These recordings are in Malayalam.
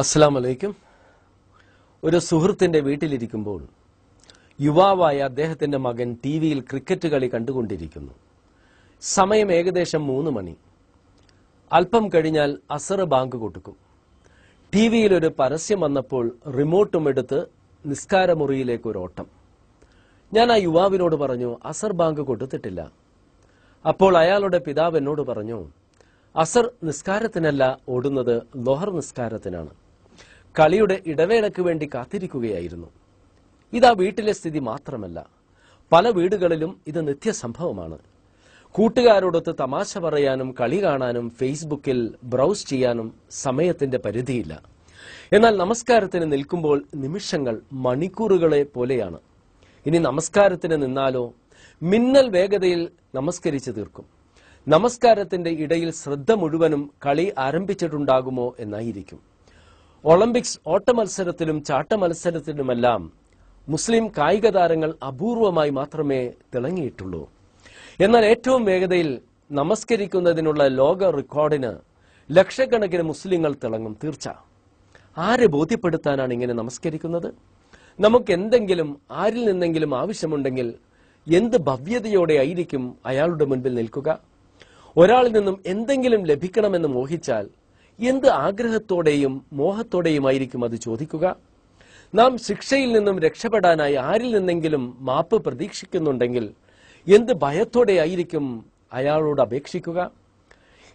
അസ്സാം വലൈക്കും ഒരു സുഹൃത്തിന്റെ വീട്ടിലിരിക്കുമ്പോൾ യുവാവായ അദ്ദേഹത്തിന്റെ മകൻ ടി വിയിൽ ക്രിക്കറ്റ് കളി കണ്ടുകൊണ്ടിരിക്കുന്നു സമയം ഏകദേശം മൂന്ന് മണി അല്പം കഴിഞ്ഞാൽ അസറ് ബാങ്ക് കൊടുക്കും ടി വിയിൽ ഒരു പരസ്യം വന്നപ്പോൾ റിമോട്ടും എടുത്ത് നിസ്കാരമുറിയിലേക്ക് ഒരു ഓട്ടം ഞാൻ ആ യുവാവിനോട് പറഞ്ഞു അസർ ബാങ്ക് കൊടുത്തിട്ടില്ല അപ്പോൾ അയാളുടെ പിതാവ് എന്നോട് പറഞ്ഞു അസർ നിസ്കാരത്തിനല്ല ഓടുന്നത് ലോഹർ നിസ്കാരത്തിനാണ് കളിയുടെ ഇടവേളയ്ക്ക് വേണ്ടി കാത്തിരിക്കുകയായിരുന്നു ഇതാ വീട്ടിലെ സ്ഥിതി മാത്രമല്ല പല വീടുകളിലും ഇത് നിത്യസംഭവമാണ് കൂട്ടുകാരോടൊത്ത് തമാശ പറയാനും കളി കാണാനും ഫേസ്ബുക്കിൽ ബ്രൗസ് ചെയ്യാനും സമയത്തിന്റെ പരിധിയില്ല എന്നാൽ നമസ്കാരത്തിന് നിൽക്കുമ്പോൾ നിമിഷങ്ങൾ മണിക്കൂറുകളെ പോലെയാണ് ഇനി നമസ്കാരത്തിന് നിന്നാലോ മിന്നൽ വേഗതയിൽ നമസ്കരിച്ചു തീർക്കും നമസ്കാരത്തിന്റെ ഇടയിൽ ശ്രദ്ധ മുഴുവനും കളി ആരംഭിച്ചിട്ടുണ്ടാകുമോ എന്നായിരിക്കും ഒളിമ്പിക്സ് ഓട്ട മത്സരത്തിലും ചാട്ട മത്സരത്തിലുമെല്ലാം മുസ്ലിം കായിക താരങ്ങൾ അപൂർവമായി മാത്രമേ തിളങ്ങിയിട്ടുള്ളൂ എന്നാൽ ഏറ്റവും വേഗതയിൽ നമസ്കരിക്കുന്നതിനുള്ള ലോക റെക്കോർഡിന് ലക്ഷക്കണക്കിന് മുസ്ലിങ്ങൾ തിളങ്ങും തീർച്ച ആരെ ബോധ്യപ്പെടുത്താനാണ് ഇങ്ങനെ നമസ്കരിക്കുന്നത് നമുക്ക് എന്തെങ്കിലും ആരിൽ നിന്നെങ്കിലും ആവശ്യമുണ്ടെങ്കിൽ എന്ത് ഭവ്യതയോടെ ആയിരിക്കും അയാളുടെ മുൻപിൽ നിൽക്കുക ഒരാളിൽ നിന്നും എന്തെങ്കിലും ലഭിക്കണമെന്ന് മോഹിച്ചാൽ എന്ത് ആഗ്രഹത്തോടെയും മോഹത്തോടെയുമായിരിക്കും അത് ചോദിക്കുക നാം ശിക്ഷയിൽ നിന്നും രക്ഷപ്പെടാനായി ആരിൽ നിന്നെങ്കിലും മാപ്പ് പ്രതീക്ഷിക്കുന്നുണ്ടെങ്കിൽ എന്ത് ഭയത്തോടെയായിരിക്കും അയാളോട് അപേക്ഷിക്കുക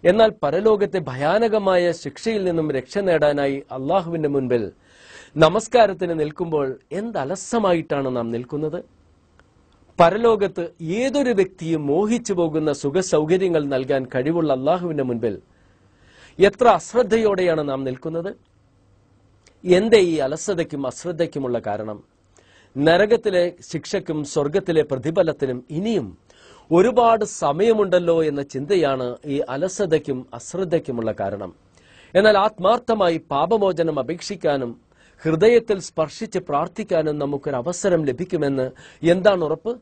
എന്നാൽ പരലോകത്തെ ഭയാനകമായ ശിക്ഷയിൽ നിന്നും രക്ഷ നേടാനായി അള്ളാഹുവിന്റെ മുൻപിൽ നമസ്കാരത്തിന് നിൽക്കുമ്പോൾ എന്തലസമായിട്ടാണ് നാം നിൽക്കുന്നത് പരലോകത്ത് ഏതൊരു വ്യക്തിയും മോഹിച്ചു പോകുന്ന സുഖസൗകര്യങ്ങൾ നൽകാൻ കഴിവുള്ള അള്ളാഹുവിന്റെ മുൻപിൽ എത്ര അശ്രദ്ധയോടെയാണ് നാം നിൽക്കുന്നത് എന്റെ ഈ അലസതയ്ക്കും അശ്രദ്ധയ്ക്കുമുള്ള കാരണം നരകത്തിലെ ശിക്ഷയ്ക്കും സ്വർഗത്തിലെ പ്രതിഫലത്തിനും ഇനിയും ഒരുപാട് സമയമുണ്ടല്ലോ എന്ന ചിന്തയാണ് ഈ അലസതയ്ക്കും അശ്രദ്ധയ്ക്കുമുള്ള കാരണം എന്നാൽ ആത്മാർത്ഥമായി പാപമോചനം അപേക്ഷിക്കാനും ഹൃദയത്തിൽ സ്പർശിച്ച് പ്രാർത്ഥിക്കാനും നമുക്കൊരു അവസരം ലഭിക്കുമെന്ന് എന്താണ് ഉറപ്പ്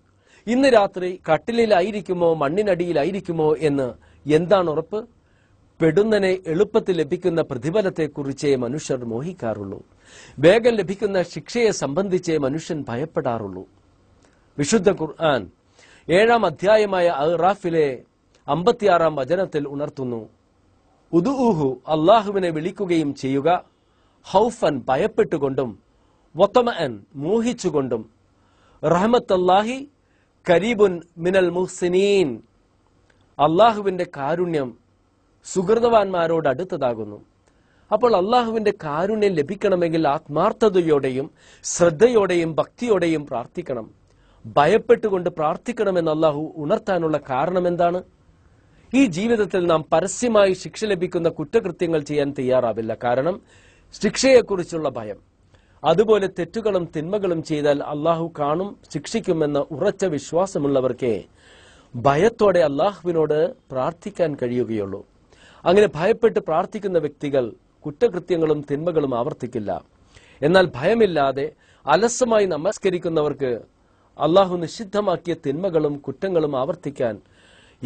ഇന്ന് രാത്രി കട്ടിലിലായിരിക്കുമോ മണ്ണിനടിയിലായിരിക്കുമോ എന്ന് എന്താണ് ഉറപ്പ് പെടുന്നനെ എളുപ്പത്തിൽ ലഭിക്കുന്ന പ്രതിഫലത്തെക്കുറിച്ചേ മനുഷ്യർ മോഹിക്കാറുള്ളൂ വേഗം ലഭിക്കുന്ന ശിക്ഷയെ സംബന്ധിച്ചേ മനുഷ്യൻ ഭയപ്പെടാറുള്ളൂ വിശുദ്ധ ഖുർആൻ ഏഴാം അധ്യായമായ അഹ്റാഫിലെ അമ്പത്തിയാറാം വചനത്തിൽ ഉണർത്തുന്നു ഉദുഹു അള്ളാഹുവിനെ വിളിക്കുകയും ചെയ്യുക ഹൌഫൻ ഭയപ്പെട്ടുകൊണ്ടും വത്തമൻ മോഹിച്ചുകൊണ്ടും റഹ്മത്തല്ലാഹി കരീബുൻ മിനൽ മുഹ്സിനീൻ അള്ളാഹുവിന്റെ കാരുണ്യം സുഹൃതവാന്മാരോട് അടുത്തതാകുന്നു അപ്പോൾ അള്ളാഹുവിന്റെ കാരുണ്യം ലഭിക്കണമെങ്കിൽ ആത്മാർത്ഥതയോടെയും ശ്രദ്ധയോടെയും ഭക്തിയോടെയും പ്രാർത്ഥിക്കണം ഭയപ്പെട്ടുകൊണ്ട് പ്രാർത്ഥിക്കണമെന്ന് അള്ളാഹു ഉണർത്താനുള്ള കാരണം എന്താണ് ഈ ജീവിതത്തിൽ നാം പരസ്യമായി ശിക്ഷ ലഭിക്കുന്ന കുറ്റകൃത്യങ്ങൾ ചെയ്യാൻ തയ്യാറാവില്ല കാരണം ശിക്ഷയെക്കുറിച്ചുള്ള ഭയം അതുപോലെ തെറ്റുകളും തിന്മകളും ചെയ്താൽ അള്ളാഹു കാണും ശിക്ഷിക്കുമെന്ന ഉറച്ച വിശ്വാസമുള്ളവർക്കേ ഭയത്തോടെ അള്ളാഹുവിനോട് പ്രാർത്ഥിക്കാൻ കഴിയുകയുള്ളൂ അങ്ങനെ ഭയപ്പെട്ട് പ്രാർത്ഥിക്കുന്ന വ്യക്തികൾ കുറ്റകൃത്യങ്ങളും തിന്മകളും ആവർത്തിക്കില്ല എന്നാൽ ഭയമില്ലാതെ അലസമായി നമസ്കരിക്കുന്നവർക്ക് അള്ളാഹു നിഷിദ്ധമാക്കിയ തിന്മകളും കുറ്റങ്ങളും ആവർത്തിക്കാൻ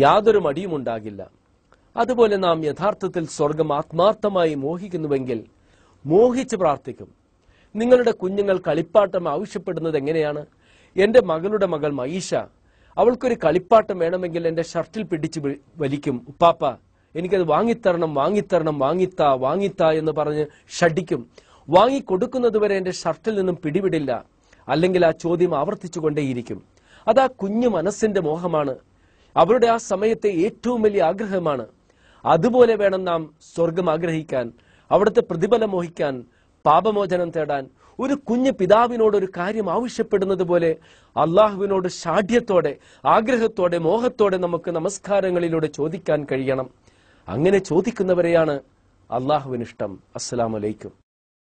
യാതൊരു മടിയും ഉണ്ടാകില്ല അതുപോലെ നാം യഥാർത്ഥത്തിൽ സ്വർഗം ആത്മാർത്ഥമായി മോഹിക്കുന്നുവെങ്കിൽ മോഹിച്ച് പ്രാർത്ഥിക്കും നിങ്ങളുടെ കുഞ്ഞുങ്ങൾ കളിപ്പാട്ടം ആവശ്യപ്പെടുന്നത് എങ്ങനെയാണ് എന്റെ മകളുടെ മകൾ മൈഷ അവൾക്കൊരു കളിപ്പാട്ടം വേണമെങ്കിൽ എന്റെ ഷർട്ടിൽ പിടിച്ച് വലിക്കും ഉപ്പാപ്പ എനിക്കത് വാങ്ങിത്തരണം വാങ്ങിത്തരണം വാങ്ങിത്താ വാങ്ങിത്താ എന്ന് പറഞ്ഞ് ഷടിക്കും വാങ്ങിക്കൊടുക്കുന്നതുവരെ എൻ്റെ ഷർട്ടിൽ നിന്നും പിടിവിടില്ല അല്ലെങ്കിൽ ആ ചോദ്യം ആവർത്തിച്ചുകൊണ്ടേയിരിക്കും അത് ആ കുഞ്ഞു മനസ്സിന്റെ മോഹമാണ് അവരുടെ ആ സമയത്തെ ഏറ്റവും വലിയ ആഗ്രഹമാണ് അതുപോലെ വേണം നാം സ്വർഗം ആഗ്രഹിക്കാൻ അവിടുത്തെ പ്രതിഫലം മോഹിക്കാൻ പാപമോചനം തേടാൻ ഒരു കുഞ്ഞു പിതാവിനോട് ഒരു കാര്യം ആവശ്യപ്പെടുന്നത് പോലെ അള്ളാഹുവിനോട് ആഗ്രഹത്തോടെ മോഹത്തോടെ നമുക്ക് നമസ്കാരങ്ങളിലൂടെ ചോദിക്കാൻ കഴിയണം അങ്ങനെ ചോദിക്കുന്നവരെയാണ് അള്ളാഹുവിനിഷ്ടം അസ്സലാമലൈക്കും